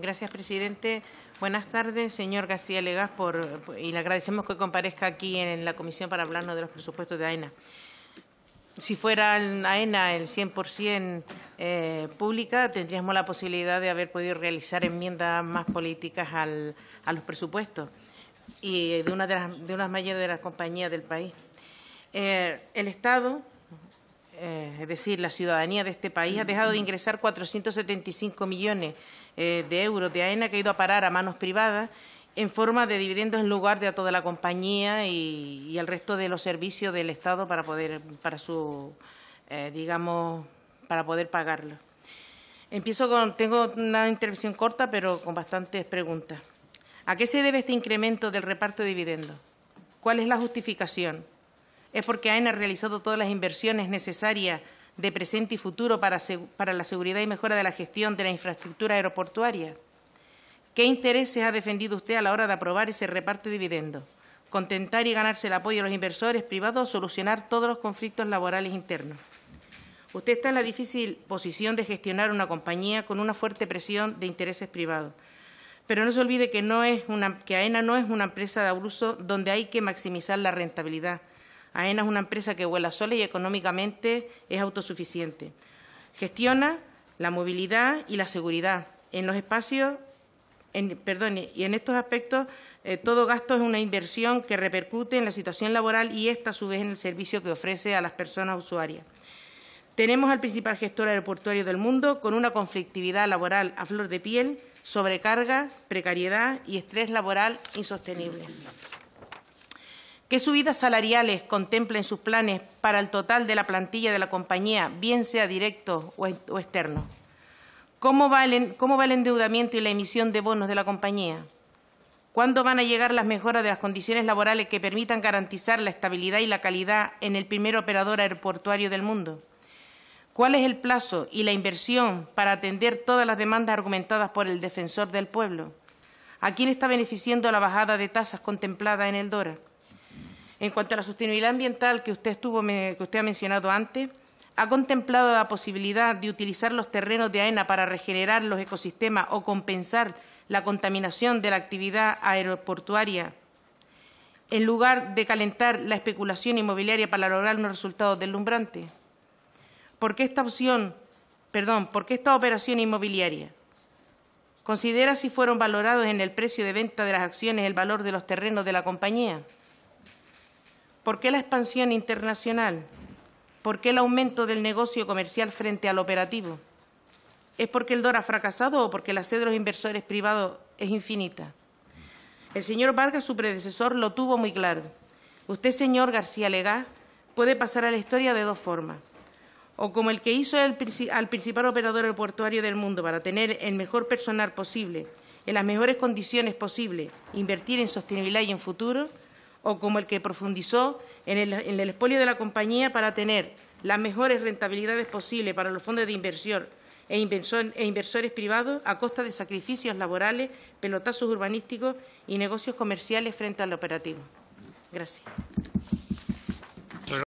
Gracias, presidente. Buenas tardes, señor García Legas, y le agradecemos que comparezca aquí en la comisión para hablarnos de los presupuestos de AENA. Si fuera AENA el 100% eh, pública, tendríamos la posibilidad de haber podido realizar enmiendas más políticas al, a los presupuestos y de una de las, mayores de las compañías del país. Eh, el Estado eh, es decir, la ciudadanía de este país, ha dejado de ingresar 475 millones eh, de euros de AENA que ha ido a parar a manos privadas en forma de dividendos en lugar de a toda la compañía y, al resto de los servicios del Estado para poder, para su, eh, digamos, para poder pagarlo. Empiezo con, tengo una intervención corta, pero con bastantes preguntas. ¿A qué se debe este incremento del reparto de dividendos? ¿Cuál es la justificación? es porque AENA ha realizado todas las inversiones necesarias de presente y futuro para, la seguridad y mejora de la gestión de la infraestructura aeroportuaria. ¿Qué intereses ha defendido usted a la hora de aprobar ese reparto de dividendos? ¿Contentar y ganarse el apoyo de los inversores privados o solucionar todos los conflictos laborales internos? Usted está en la difícil posición de gestionar una compañía con una fuerte presión de intereses privados. Pero no se olvide que AENA no es una empresa de abuso donde hay que maximizar la rentabilidad, AENA es una empresa que vuela sola y económicamente es autosuficiente. Gestiona la movilidad y la seguridad en los espacios perdón, y en estos aspectos eh, todo gasto es una inversión que repercute en la situación laboral y esta a su vez en el servicio que ofrece a las personas usuarias. Tenemos al principal gestor aeroportuario del mundo con una conflictividad laboral a flor de piel, sobrecarga, precariedad y estrés laboral insostenible. ¿Qué subidas salariales contemplan sus planes para el total de la plantilla de la compañía, bien sea directo o, externo? ¿Cómo va, el, ¿Cómo va el endeudamiento y la emisión de bonos de la compañía? ¿Cuándo van a llegar las mejoras de las condiciones laborales que permitan garantizar la estabilidad y la calidad en el primer operador aeroportuario del mundo? ¿Cuál es el plazo y la inversión para atender todas las demandas argumentadas por el defensor del pueblo? ¿A quién está beneficiando la bajada de tasas contemplada en el DORA? En cuanto a la sostenibilidad ambiental que usted, que usted ha mencionado antes, ¿ha contemplado la posibilidad de utilizar los terrenos de AENA para regenerar los ecosistemas o compensar la contaminación de la actividad aeroportuaria en lugar de calentar la especulación inmobiliaria para lograr unos resultados deslumbrantes? por qué esta operación inmobiliaria? ¿Considera si fueron valorados en el precio de venta de las acciones el valor de los terrenos de la compañía? ¿Por qué la expansión internacional? ¿Por qué el aumento del negocio comercial frente al operativo? ¿Es porque el dólar ha fracasado o porque la sed de los inversores privados es infinita? El señor Vargas, su predecesor, lo tuvo muy claro. Usted, señor García Legá, puede pasar a la historia de dos formas. O como el que hizo el, al principal operador portuario del mundo para tener el mejor personal posible, en las mejores condiciones posibles, invertir en sostenibilidad y en futuro, o como el que profundizó en el, en expolio de la compañía para tener las mejores rentabilidades posibles para los fondos de inversión e, e inversores privados a costa de sacrificios laborales, pelotazos urbanísticos y negocios comerciales frente al operativo. Gracias.